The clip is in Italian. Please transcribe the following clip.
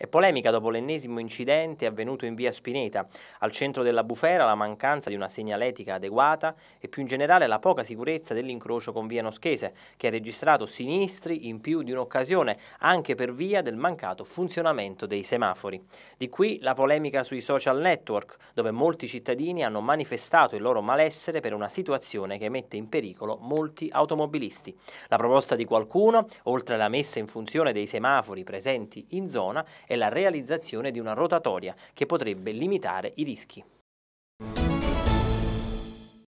È polemica dopo l'ennesimo incidente avvenuto in via Spineta. Al centro della bufera la mancanza di una segnaletica adeguata e più in generale la poca sicurezza dell'incrocio con via Noschese, che ha registrato sinistri in più di un'occasione, anche per via del mancato funzionamento dei semafori. Di qui la polemica sui social network, dove molti cittadini hanno manifestato il loro malessere per una situazione che mette in pericolo molti automobilisti. La proposta di qualcuno, oltre alla messa in funzione dei semafori presenti in zona, e la realizzazione di una rotatoria che potrebbe limitare i rischi.